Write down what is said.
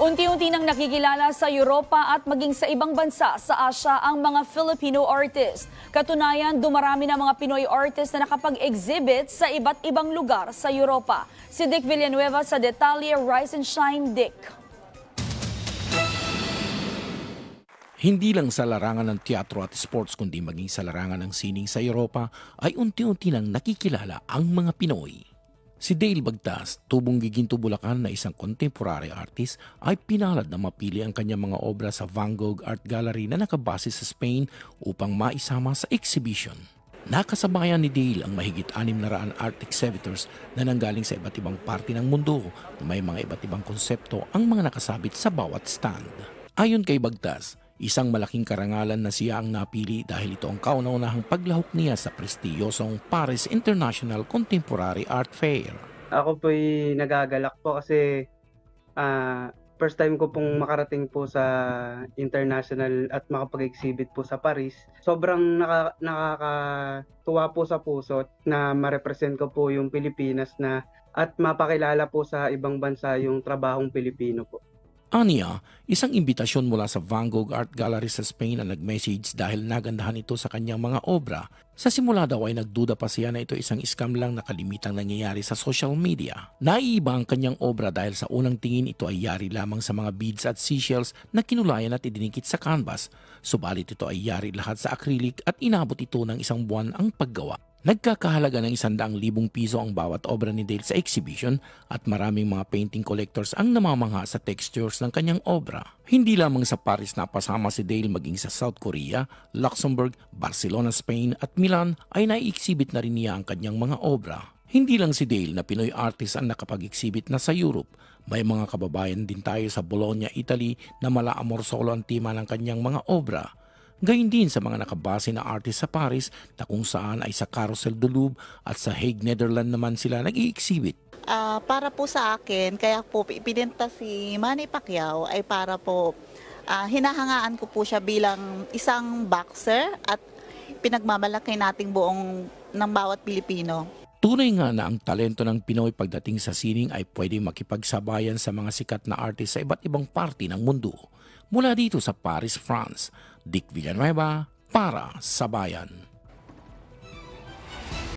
Unti-unti nang nakikilala sa Europa at maging sa ibang bansa sa Asia ang mga Filipino artist. Katunayan, dumarami na mga Pinoy artist na nakapag-exhibit sa iba't ibang lugar sa Europa. Si Dick Villanueva sa detalye Rise and Shine Dick. Hindi lang sa larangan ng teatro at sports kundi maging sa larangan ng sining sa Europa ay unti-unti nang nakikilala ang mga Pinoy. Si Dale Bagtas, tubong giginto Bulacan na isang contemporary artist, ay pinalad na mapili ang kanyang mga obra sa Van Gogh Art Gallery na nakabase sa Spain upang maisama sa exhibition. Nakasabayan ni Dale ang mahigit 600 art exhibitors na nanggaling sa iba't ibang parte ng mundo na may mga iba't ibang konsepto ang mga nakasabit sa bawat stand. Ayon kay Bagtas, Isang malaking karangalan na siya ang napili dahil ito ang kauna-unahang paglahok niya sa prestiyosong Paris International Contemporary Art Fair. Ako po'y nagagalak po kasi uh, first time ko pong makarating po sa international at makapag-exhibit po sa Paris. Sobrang naka, nakakatuwa po sa puso na ma-represent ko po yung Pilipinas na at mapakilala po sa ibang bansa yung trabahong Pilipino po. Anya, isang imbitasyon mula sa Van Gogh Art Gallery sa Spain ang nag-message dahil nagandahan ito sa kanyang mga obra. Sa simula daw ay nagduda pa siya na ito isang scam lang na kalimitang nangyayari sa social media. Naiiba ang kanyang obra dahil sa unang tingin ito ay yari lamang sa mga beads at seashells na kinulayan at idinikit sa canvas. Subalit ito ay yari lahat sa acrylic at inabot ito ng isang buwan ang paggawa. Nagkakahalaga ng 100,000 piso ang bawat obra ni Dale sa exhibition at maraming mga painting collectors ang namamangha sa textures ng kanyang obra. Hindi lamang sa Paris napasama si Dale maging sa South Korea, Luxembourg, Barcelona, Spain at Milan ay nai-exhibit na rin niya ang kanyang mga obra. Hindi lang si Dale na Pinoy artist ang nakapag-exhibit na sa Europe. May mga kababayan din tayo sa Bologna, Italy na mala amorsolo ang tema ng kanyang mga obra. Gayun din sa mga nakabase na artist sa Paris na kung saan ay sa Carousel de Louvre at sa Hague, Netherlands naman sila nag-i-exhibit. Uh, para po sa akin, kaya po ipinenta si Manny Pacquiao ay para po uh, hinahangaan ko po siya bilang isang boxer at pinagmamalaki nating buong ng bawat Pilipino. Tunay nga na ang talento ng Pinoy pagdating sa sining ay pwede makipagsabayan sa mga sikat na artist sa iba't ibang parte ng mundo. Mula dito sa Paris, France, Dick Villanueva para sa bayan.